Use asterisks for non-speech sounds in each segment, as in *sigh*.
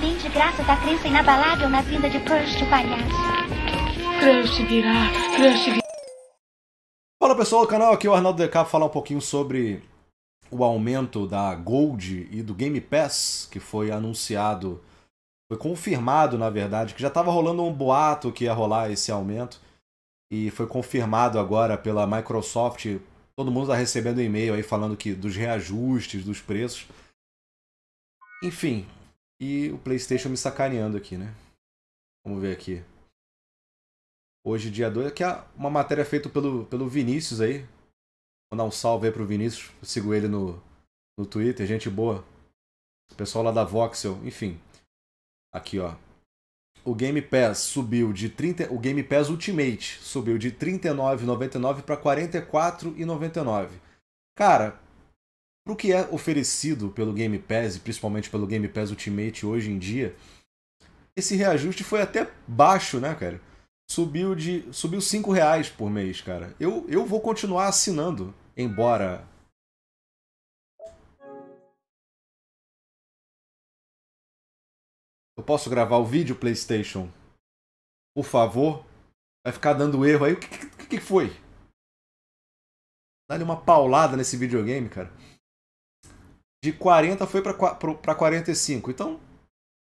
também de graças à crença inabalável na vinda de Crust, o palhaço. Crust virá, Crust virá. Fala pessoal do canal, aqui é o Arnaldo Decap falar um pouquinho sobre o aumento da Gold e do Game Pass que foi anunciado, foi confirmado na verdade, que já estava rolando um boato que ia rolar esse aumento e foi confirmado agora pela Microsoft. Todo mundo está recebendo e-mail aí falando que dos reajustes dos preços. Enfim, e o PlayStation me sacaneando aqui, né? Vamos ver aqui. Hoje, dia 2, aqui é uma matéria feita pelo, pelo Vinícius aí. Vou dar um salve aí pro Vinícius. Eu sigo ele no, no Twitter, gente boa. O pessoal lá da Voxel, enfim. Aqui, ó. O Game Pass subiu de 30, o Game Pass Ultimate subiu de R$39,99 para R$44,99. Cara, para o que é oferecido pelo Game Pass, e principalmente pelo Game Pass Ultimate hoje em dia, esse reajuste foi até baixo, né, cara? Subiu de subiu 5 reais por mês, cara. Eu, eu vou continuar assinando, embora Eu posso gravar o vídeo, PlayStation? Por favor. Vai ficar dando erro aí. O que, que, que foi? Dá-lhe uma paulada nesse videogame, cara de 40 foi para 45. Então,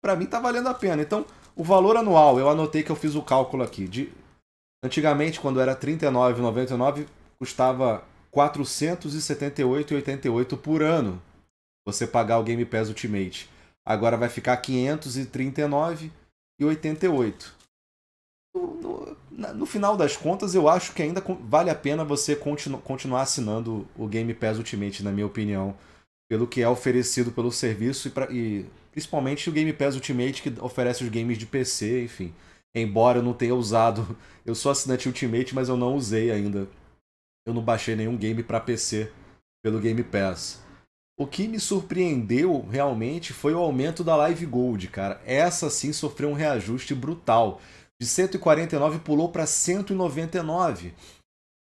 para mim está valendo a pena. Então, o valor anual, eu anotei que eu fiz o cálculo aqui. De, antigamente, quando era R$ 39,99, custava R$ 478,88 por ano você pagar o Game Pass Ultimate. Agora vai ficar R$ 539,88. No, no, no final das contas, eu acho que ainda vale a pena você continu, continuar assinando o Game Pass Ultimate, na minha opinião pelo que é oferecido pelo serviço e, pra, e principalmente o Game Pass Ultimate que oferece os games de PC, enfim. Embora eu não tenha usado, *laughs* eu sou assinante Ultimate, mas eu não usei ainda. Eu não baixei nenhum game para PC pelo Game Pass. O que me surpreendeu realmente foi o aumento da Live Gold, cara. Essa sim sofreu um reajuste brutal. De 149 pulou para 199.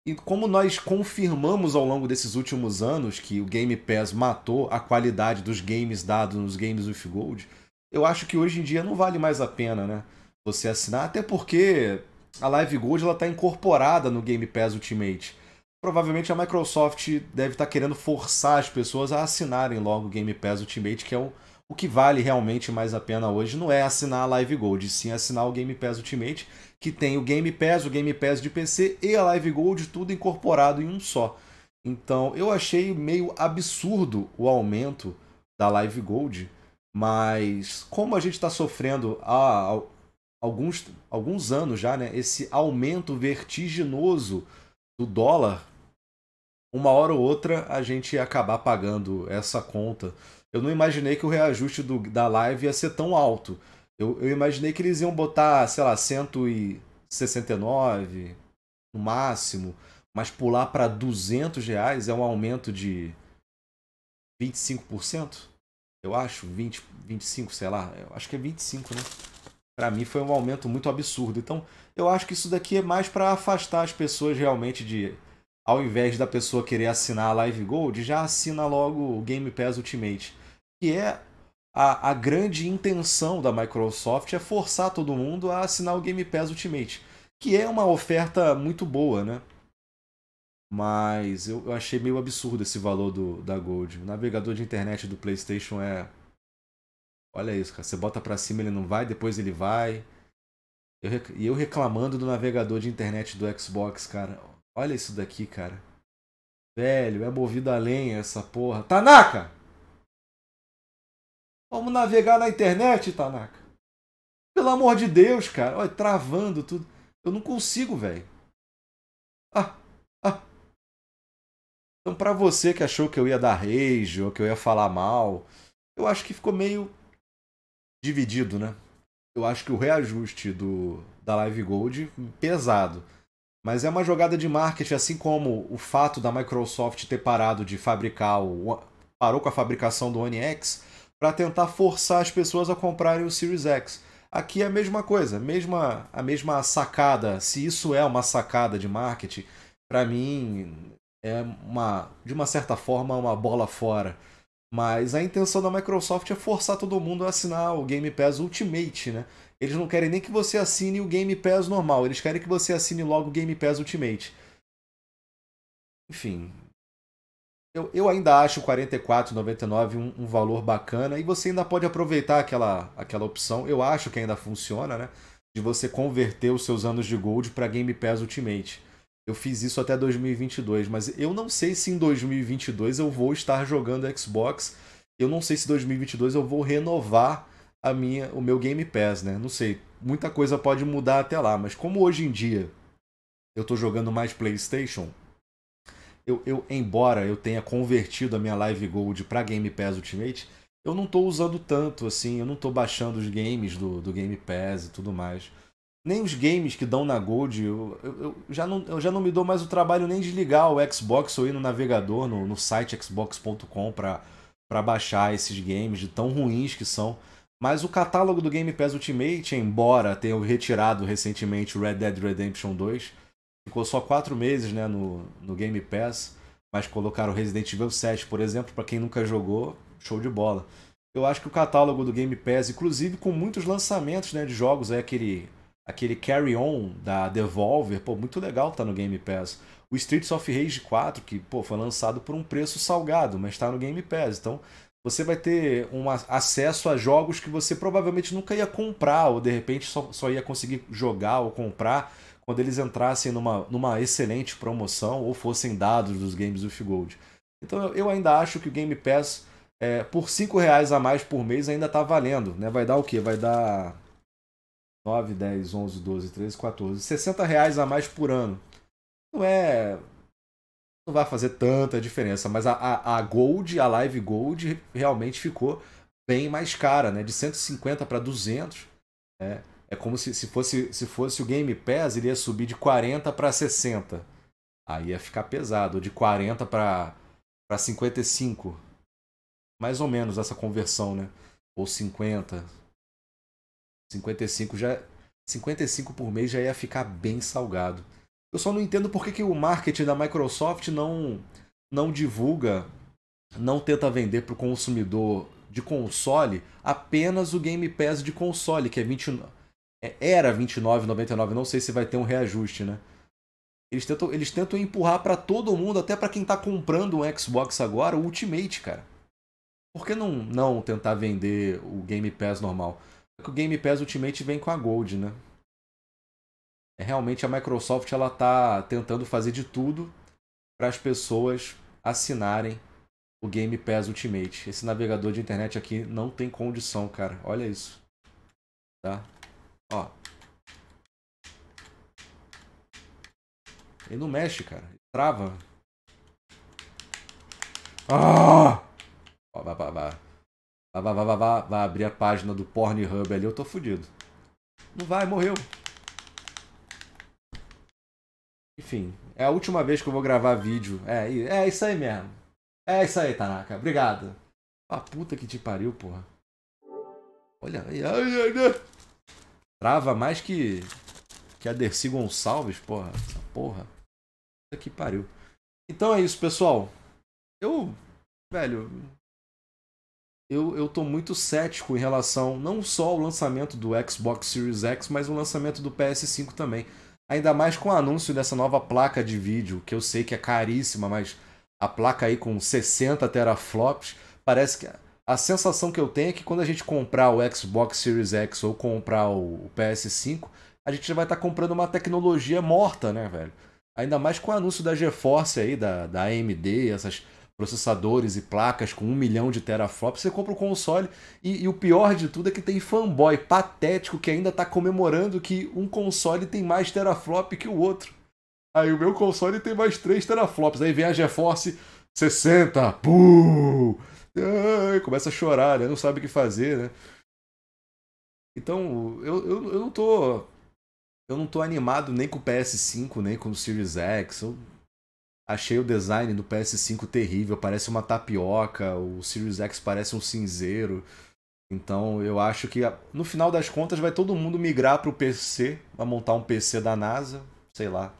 E como nós confirmamos ao longo desses últimos anos que o Game Pass matou a qualidade dos games dados nos games with Gold, eu acho que hoje em dia não vale mais a pena, né? Você assinar, até porque a Live Gold ela está incorporada no Game Pass Ultimate. Provavelmente a Microsoft deve estar tá querendo forçar as pessoas a assinarem logo o Game Pass Ultimate, que é um o que vale realmente mais a pena hoje não é assinar a Live Gold, sim assinar o Game Pass Ultimate, que tem o Game Pass, o Game Pass de PC e a Live Gold, tudo incorporado em um só. Então eu achei meio absurdo o aumento da Live Gold, mas como a gente está sofrendo há alguns, alguns anos já, né, esse aumento vertiginoso do dólar, uma hora ou outra a gente ia acabar pagando essa conta eu não imaginei que o reajuste do, da live ia ser tão alto. Eu, eu imaginei que eles iam botar, sei lá, 169 no máximo, mas pular para 200 reais é um aumento de 25%? Eu acho, 20, 25, sei lá, eu acho que é 25, né? Para mim foi um aumento muito absurdo. Então, eu acho que isso daqui é mais para afastar as pessoas realmente de ao invés da pessoa querer assinar a Live Gold, já assina logo o Game Pass Ultimate que é a, a, grande intenção da Microsoft é forçar todo mundo a assinar o Game Pass Ultimate, que é uma oferta muito boa, né? Mas eu, eu achei meio absurdo esse valor do, da Gold. O navegador de internet do PlayStation é. Olha isso, cara. Você bota pra cima, ele não vai, depois ele vai. E eu, eu reclamando do navegador de internet do Xbox, cara. Olha isso daqui, cara. Velho, é movido a lenha essa porra. Tanaka! Vamos navegar na internet, Tanaka. Pelo amor de Deus, cara. Olha, travando tudo. Eu não consigo, velho. Ah, ah. Então, para você que achou que eu ia dar rage ou que eu ia falar mal, eu acho que ficou meio dividido, né? Eu acho que o reajuste do da Live Gold pesado. Mas é uma jogada de marketing, assim como o fato da Microsoft ter parado de fabricar o parou com a fabricação do One X, para tentar forçar as pessoas a comprarem o Series X. Aqui é a mesma coisa, mesma, a mesma sacada. Se isso é uma sacada de marketing, para mim é uma, de uma certa forma, uma bola fora. Mas a intenção da Microsoft é forçar todo mundo a assinar o Game Pass Ultimate, né? Eles não querem nem que você assine o Game Pass normal, eles querem que você assine logo o Game Pass Ultimate. Enfim, eu, eu ainda acho 44,99 um, um valor bacana e você ainda pode aproveitar aquela, aquela opção. Eu acho que ainda funciona, né? De você converter os seus anos de Gold para Game Pass Ultimate. Eu fiz isso até 2022, mas eu não sei se em 2022 eu vou estar jogando Xbox. Eu não sei se em 2022 eu vou renovar a minha, o meu Game Pass, né? Não sei. Muita coisa pode mudar até lá, mas como hoje em dia eu estou jogando mais PlayStation, eu, eu, embora eu tenha convertido a minha Live Gold para Game Pass Ultimate, eu não estou usando tanto assim, eu não estou baixando os games do, do Game Pass e tudo mais. Nem os games que dão na Gold, eu, eu, eu já não, eu já não me dou mais o trabalho nem de ligar o Xbox ou ir no navegador, no, no site xbox.com para baixar esses games de tão ruins que são. Mas o catálogo do Game Pass Ultimate, embora tenha retirado recentemente Red Dead Redemption 2, ficou só quatro meses né, no, no Game Pass, mas colocaram Resident Evil 7, por exemplo, para quem nunca jogou, show de bola. Eu acho que o catálogo do Game Pass, inclusive com muitos lançamentos né, de jogos, é aquele, aquele Carry On da Devolver, pô, muito legal tá no Game Pass. O Streets of Rage 4, que pô, foi lançado por um preço salgado, mas está no Game Pass. Então, você vai ter um acesso a jogos que você provavelmente nunca ia comprar, ou de repente só, só ia conseguir jogar ou comprar quando eles entrassem numa, numa excelente promoção ou fossem dados dos games of Gold. Então eu ainda acho que o Game Pass, é, por 5 reais a mais por mês, ainda está valendo. Né? Vai dar o quê? Vai dar 9, 10, 11, 12, 13, 14, 60 reais a mais por ano. Não é não vai fazer tanta diferença, mas a, a, a Gold, a Live Gold, realmente ficou bem mais cara, né? De 150 para 200, né? É como se, se, fosse, se fosse o Game Pass, ele ia subir de 40 para 60. Aí ia ficar pesado, de 40 para 55. Mais ou menos essa conversão, né? Ou 50. 55 já 55 por mês já ia ficar bem salgado. Eu só não entendo por que, que o marketing da Microsoft não, não divulga, não tenta vender para o consumidor de console apenas o Game Pass de console, que é 29, é, era 29,99, não sei se vai ter um reajuste, né? Eles tentam, eles tentam empurrar para todo mundo, até para quem está comprando um Xbox agora, o Ultimate, cara. Por que não, não tentar vender o Game Pass normal? Porque é o Game Pass Ultimate vem com a Gold, né? É, realmente a Microsoft ela está tentando fazer de tudo para as pessoas assinarem o Game Pass Ultimate. Esse navegador de internet aqui não tem condição, cara. Olha isso. Tá? Ó. Ele não mexe, cara. trava. Ah! Ó, vai, vai, vai. Vai, vai, abrir a página do Pornhub ali, eu tô fudido. Não vai, morreu. Enfim, é a última vez que eu vou gravar vídeo. É, é isso aí mesmo. É isso aí, Tanaka. Obrigado. A ah, puta que te pariu, porra. Olha aí. Trava mais que. Que a Dercy Gonçalves, porra. Essa porra. Puta que pariu. Então é isso, pessoal. Eu. Velho. Eu, eu tô muito cético em relação não só ao lançamento do Xbox Series X, mas o lançamento do PS5 também. Ainda mais com o anúncio dessa nova placa de vídeo, que eu sei que é caríssima, mas a placa aí com 60 teraflops, parece que a sensação que eu tenho é que quando a gente comprar o Xbox Series X ou comprar o PS5, a gente vai estar tá comprando uma tecnologia morta, né, velho? Ainda mais com o anúncio da GeForce aí, da, da AMD, essas processadores e placas com um milhão de teraflops, você compra o um console e, e, o pior de tudo é que tem fanboy patético que ainda está comemorando que um console tem mais teraflop que o outro. Aí o meu console tem mais 3 teraflops, aí vem a GeForce 60, Ai, começa a chorar, né? Não sabe o que fazer, né? Então, eu, eu, eu não tô eu não tô animado nem com o PS5, nem com o Series X. Eu Achei o design do PS5 terrível, parece uma tapioca, o Series X parece um cinzeiro. Então eu acho que ah, no final das contas vai todo mundo migrar para o PC, vai montar um PC da NASA, sei lá.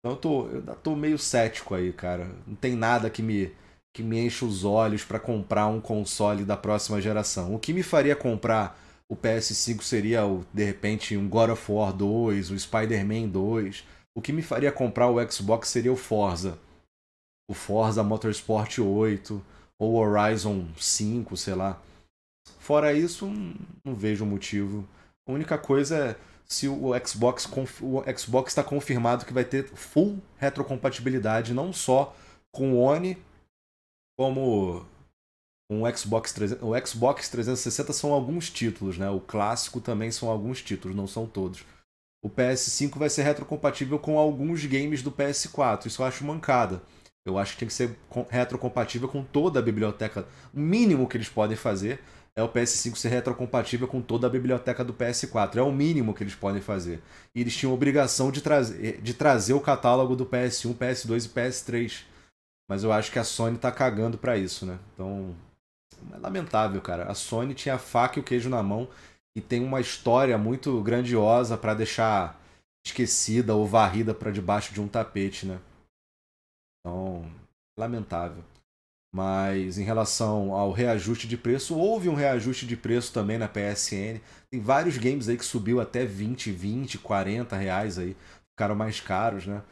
Então eu tô, eu tô meio cético aí, cara. Não tem nada que me, que me enche os olhos para comprar um console da próxima geração. O que me faria comprar o PS5 seria, de repente, um God of War 2, um Spider-Man 2 o que me faria comprar o Xbox seria o Forza. O Forza Motorsport 8 ou Horizon 5, sei lá. Fora isso, não vejo motivo. A única coisa é se o Xbox o Xbox está confirmado que vai ter full retrocompatibilidade não só com o One como com o Xbox 360. O Xbox 360 são alguns títulos, né? O clássico também são alguns títulos, não são todos o PS5 vai ser retrocompatível com alguns games do PS4. Isso eu acho mancada. Eu acho que tem que ser retrocompatível com toda a biblioteca. O mínimo que eles podem fazer é o PS5 ser retrocompatível com toda a biblioteca do PS4. É o mínimo que eles podem fazer. E eles tinham obrigação de, tra eh, de trazer o catálogo do PS1, PS2 e PS3. Mas eu acho que a Sony tá cagando para isso, né? Então, é lamentável, cara. A Sony tinha a faca e o queijo na mão e tem uma história muito grandiosa para deixar esquecida ou varrida para debaixo de um tapete, né? Então, lamentável. Mas em relação ao reajuste de preço, houve um reajuste de preço também na PSN. Tem vários games aí que subiu até 20, 20, 40 reais aí. Ficaram mais caros, né?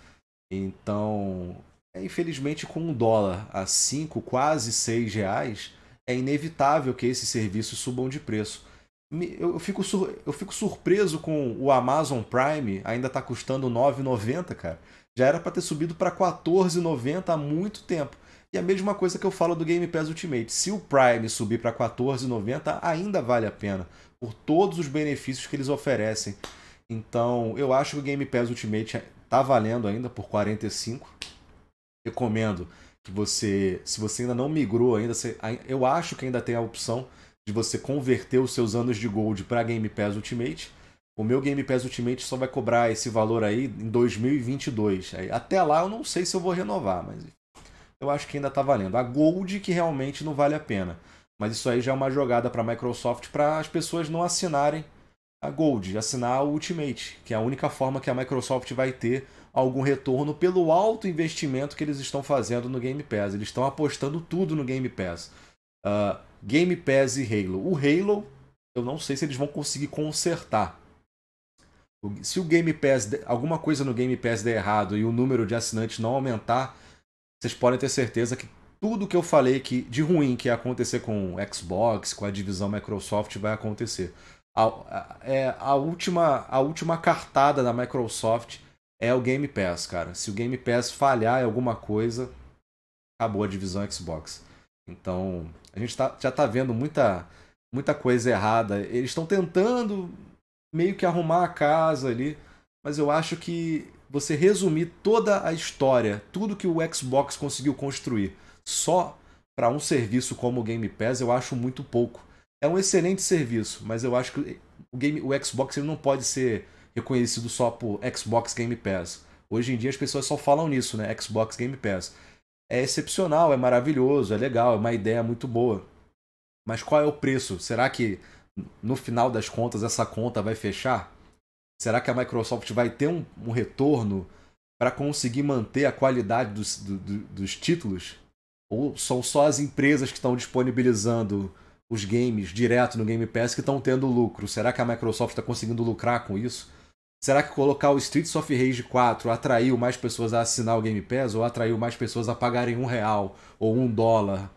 Então, é, infelizmente com um dólar a 5, quase 6 reais, é inevitável que esses serviços subam de preço eu fico, sur... eu fico surpreso com o Amazon Prime, ainda tá custando 9,90, cara. Já era para ter subido para 14,90 há muito tempo. E a mesma coisa que eu falo do Game Pass Ultimate. Se o Prime subir para 14,90, ainda vale a pena, por todos os benefícios que eles oferecem. Então, eu acho que o Game Pass Ultimate tá valendo ainda por 45. Recomendo que você, se você ainda não migrou ainda, você... eu acho que ainda tem a opção de você converter os seus anos de Gold para Game Pass Ultimate. O meu Game Pass Ultimate só vai cobrar esse valor aí em 2022. Até lá eu não sei se eu vou renovar, mas eu acho que ainda está valendo. A Gold que realmente não vale a pena. Mas isso aí já é uma jogada para a Microsoft para as pessoas não assinarem a Gold, assinar o Ultimate, que é a única forma que a Microsoft vai ter algum retorno pelo alto investimento que eles estão fazendo no Game Pass. Eles estão apostando tudo no Game Pass. Uh, Game Pass e Halo. O Halo, eu não sei se eles vão conseguir consertar. Se o Game Pass, alguma coisa no Game Pass der errado e o número de assinantes não aumentar, vocês podem ter certeza que tudo que eu falei que de ruim que ia acontecer com o Xbox, com a divisão Microsoft, vai acontecer. A, é, a, última, a última cartada da Microsoft é o Game Pass, cara. Se o Game Pass falhar em alguma coisa, acabou a divisão Xbox. Então, a gente tá, já está vendo muita, muita coisa errada. Eles estão tentando meio que arrumar a casa ali, mas eu acho que você resumir toda a história, tudo que o Xbox conseguiu construir, só para um serviço como o Game Pass, eu acho muito pouco. É um excelente serviço, mas eu acho que o, game, o Xbox ele não pode ser reconhecido só por Xbox Game Pass. Hoje em dia as pessoas só falam nisso, né? Xbox Game Pass é excepcional, é maravilhoso, é legal, é uma ideia muito boa. Mas qual é o preço? Será que no final das contas essa conta vai fechar? Será que a Microsoft vai ter um, um retorno para conseguir manter a qualidade dos, do, dos títulos? Ou são só as empresas que estão disponibilizando os games direto no Game Pass que estão tendo lucro? Será que a Microsoft está conseguindo lucrar com isso? Será que colocar o Streets of Rage 4 atraiu mais pessoas a assinar o Game Pass ou atraiu mais pessoas a pagarem um real ou um dólar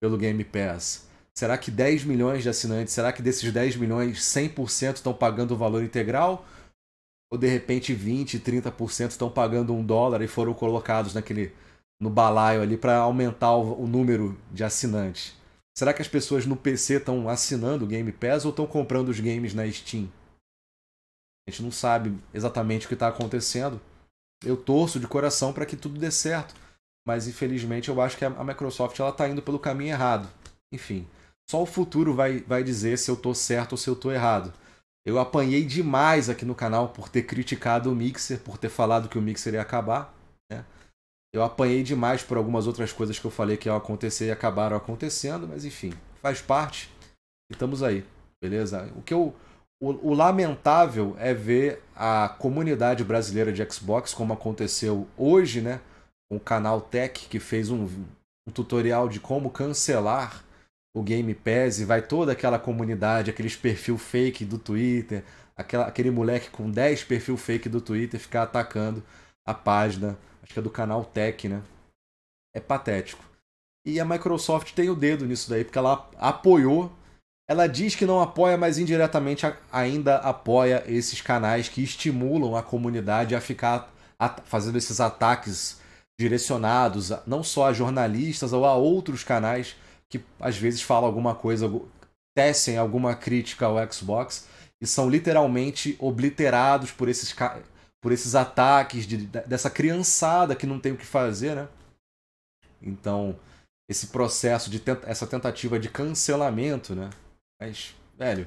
pelo Game Pass? Será que 10 milhões de assinantes, será que desses 10 milhões 100% estão pagando o valor integral? Ou de repente 20, 30% estão pagando um dólar e foram colocados naquele no balaio ali para aumentar o, o número de assinantes? Será que as pessoas no PC estão assinando o Game Pass ou estão comprando os games na Steam? A gente não sabe exatamente o que está acontecendo. Eu torço de coração para que tudo dê certo, mas infelizmente eu acho que a Microsoft ela está indo pelo caminho errado. Enfim, só o futuro vai, vai dizer se eu estou certo ou se eu estou errado. Eu apanhei demais aqui no canal por ter criticado o Mixer, por ter falado que o Mixer ia acabar, né? Eu apanhei demais por algumas outras coisas que eu falei que iam acontecer e acabaram acontecendo, mas enfim, faz parte. E estamos aí, beleza? O que eu o, o, lamentável é ver a comunidade brasileira de Xbox, como aconteceu hoje, né? Com o canal Tech, que fez um, um, tutorial de como cancelar o Game Pass, e vai toda aquela comunidade, aqueles perfil fake do Twitter, aquela, aquele moleque com 10 perfil fake do Twitter ficar atacando a página, acho que é do canal Tech, né? É patético. E a Microsoft tem o dedo nisso daí, porque ela apoiou ela diz que não apoia, mas indiretamente ainda apoia esses canais que estimulam a comunidade a ficar fazendo esses ataques direcionados não só a jornalistas ou a outros canais que às vezes falam alguma coisa, tecem alguma crítica ao Xbox e são literalmente obliterados por esses, por esses ataques de, dessa criançada que não tem o que fazer, né? Então, esse processo de essa tentativa de cancelamento, né? Mas, velho,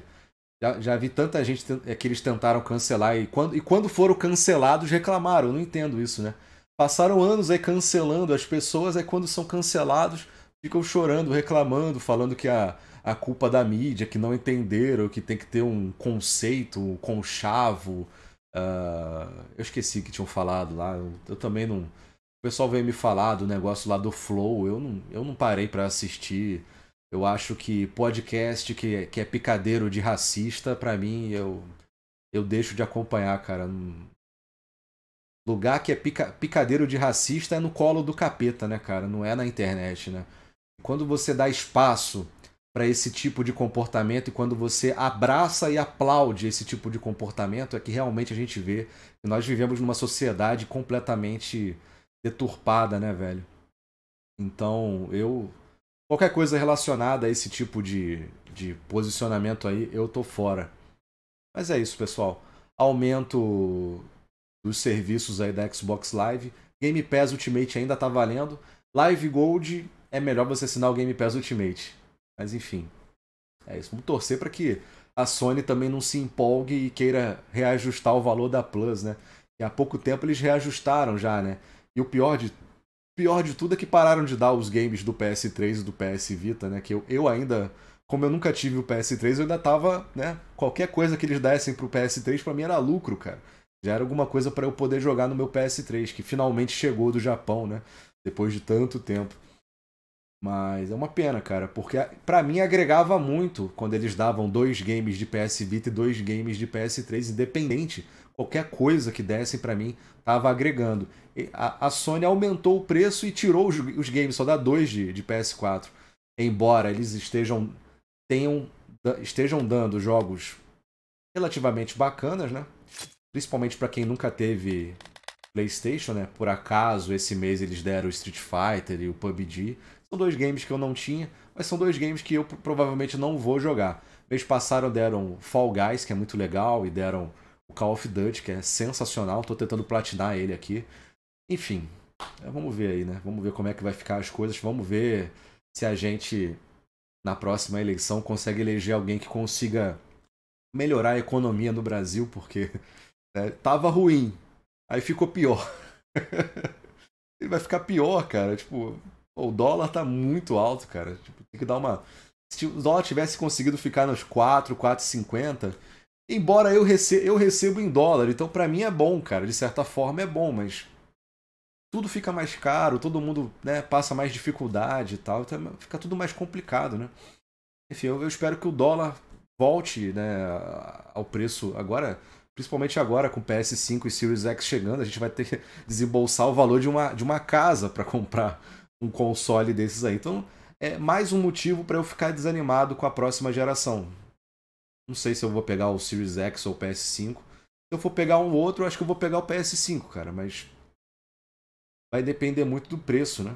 já, já vi tanta gente é, que eles tentaram cancelar e quando, e quando foram cancelados reclamaram. Eu não entendo isso, né? Passaram anos aí cancelando, as pessoas aí quando são cancelados ficam chorando, reclamando, falando que a, a culpa da mídia, que não entenderam, que tem que ter um conceito, um conchavo. Uh, eu esqueci que tinham falado lá, eu, eu também não. O pessoal veio me falar do negócio lá do Flow, eu não, eu não parei para assistir. Eu acho que podcast que, que é picadeiro de racista, para mim, eu, eu deixo de acompanhar, cara. Lugar que é pica, picadeiro de racista é no colo do capeta, né, cara? Não é na internet, né? Quando você dá espaço para esse tipo de comportamento e quando você abraça e aplaude esse tipo de comportamento, é que realmente a gente vê que nós vivemos numa sociedade completamente deturpada, né, velho? Então, eu Qualquer coisa relacionada a esse tipo de, de posicionamento aí, eu tô fora. Mas é isso, pessoal. Aumento dos serviços aí da Xbox Live. Game Pass Ultimate ainda tá valendo. Live Gold é melhor você assinar o Game Pass Ultimate. Mas enfim, é isso. Vamos torcer para que a Sony também não se empolgue e queira reajustar o valor da Plus, né? E há pouco tempo eles reajustaram já, né? E o pior de pior de tudo é que pararam de dar os games do PS3 e do PS Vita, né? Que eu, eu ainda, como eu nunca tive o PS3, eu ainda tava, né? Qualquer coisa que eles dessem pro PS3 para mim era lucro, cara. Já era alguma coisa para eu poder jogar no meu PS3, que finalmente chegou do Japão, né? Depois de tanto tempo. Mas é uma pena, cara, porque para mim agregava muito quando eles davam dois games de PS Vita e dois games de PS3 independente qualquer coisa que desse para mim tava agregando. A, a, Sony aumentou o preço e tirou os, os games, só dá dois de, de, PS4. Embora eles estejam, tenham, estejam dando jogos relativamente bacanas, né? Principalmente para quem nunca teve PlayStation, né? Por acaso, esse mês eles deram o Street Fighter e o PUBG. São dois games que eu não tinha, mas são dois games que eu provavelmente não vou jogar. Mês passaram, deram Fall Guys, que é muito legal, e deram o Call of Duty, que é sensacional. Estou tentando platinar ele aqui. Enfim, é, vamos ver aí, né? Vamos ver como é que vai ficar as coisas. Vamos ver se a gente, na próxima eleição, consegue eleger alguém que consiga melhorar a economia no Brasil, porque *laughs* né, tava ruim, aí ficou pior. *laughs* Ele vai ficar pior, cara. Tipo, o dólar tá muito alto, cara. Tipo, tem que dar uma. Se o dólar tivesse conseguido ficar nos 4, 4,50, Embora eu, rece eu recebo em dólar, então para mim é bom, cara. De certa forma é bom, mas tudo fica mais caro, todo mundo né, passa mais dificuldade e tal, então é, fica tudo mais complicado, né? Enfim, eu, eu espero que o dólar volte né, ao preço agora, principalmente agora com o PS5 e Series X chegando, a gente vai ter que *laughs* desembolsar o valor de uma, de uma casa para comprar um console desses aí. Então, é mais um motivo para eu ficar desanimado com a próxima geração. Não sei se eu vou pegar o Series X ou o PS5. Se eu for pegar um outro, acho que eu vou pegar o PS5, cara, mas vai depender muito do preço, né?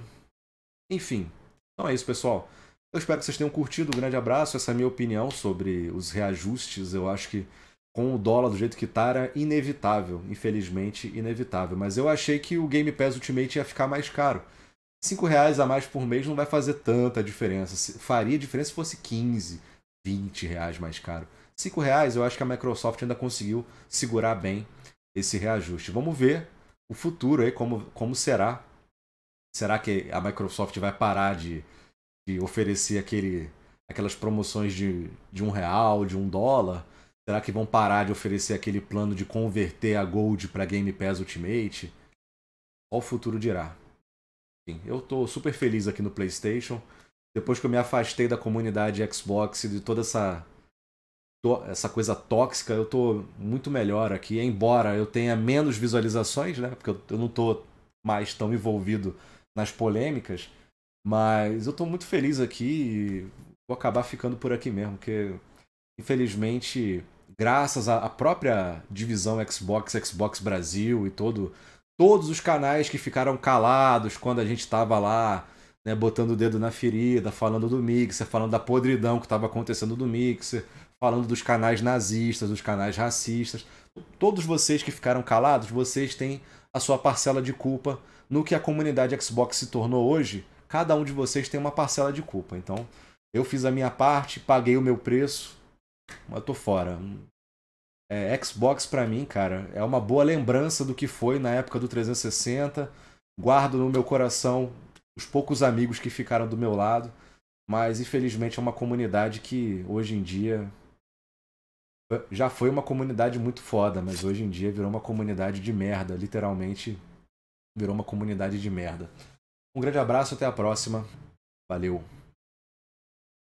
Enfim, então é isso, pessoal. Eu espero que vocês tenham curtido. Um grande abraço. Essa é a minha opinião sobre os reajustes. Eu acho que com o dólar do jeito que tá, era inevitável. Infelizmente, inevitável. Mas eu achei que o Game Pass Ultimate ia ficar mais caro. R$ reais a mais por mês não vai fazer tanta diferença. Faria diferença se fosse 15, 20 reais mais caro. 5 reais, eu acho que a Microsoft ainda conseguiu segurar bem esse reajuste. Vamos ver o futuro aí, como, como será. Será que a Microsoft vai parar de, de oferecer aquele, aquelas promoções de, de um real, de um dólar? Será que vão parar de oferecer aquele plano de converter a Gold para Game Pass Ultimate? Qual o futuro dirá? eu estou super feliz aqui no PlayStation. Depois que eu me afastei da comunidade Xbox e de toda essa essa coisa tóxica, eu tô muito melhor aqui, embora eu tenha menos visualizações, né? Porque eu, eu não tô mais tão envolvido nas polêmicas, mas eu tô muito feliz aqui e vou acabar ficando por aqui mesmo, porque infelizmente, graças à própria divisão Xbox, Xbox Brasil e todo todos os canais que ficaram calados quando a gente estava lá, né, botando o dedo na ferida, falando do Mixer, falando da podridão que estava acontecendo do Mixer, falando dos canais nazistas, dos canais racistas. Todos vocês que ficaram calados, vocês têm a sua parcela de culpa no que a comunidade Xbox se tornou hoje. Cada um de vocês tem uma parcela de culpa. Então, eu fiz a minha parte, paguei o meu preço, mas tô fora. É, Xbox para mim, cara, é uma boa lembrança do que foi na época do 360. Guardo no meu coração os poucos amigos que ficaram do meu lado, mas infelizmente é uma comunidade que hoje em dia já foi uma comunidade muito foda, mas hoje em dia virou uma comunidade de merda, literalmente virou uma comunidade de merda. Um grande abraço, até a próxima. Valeu.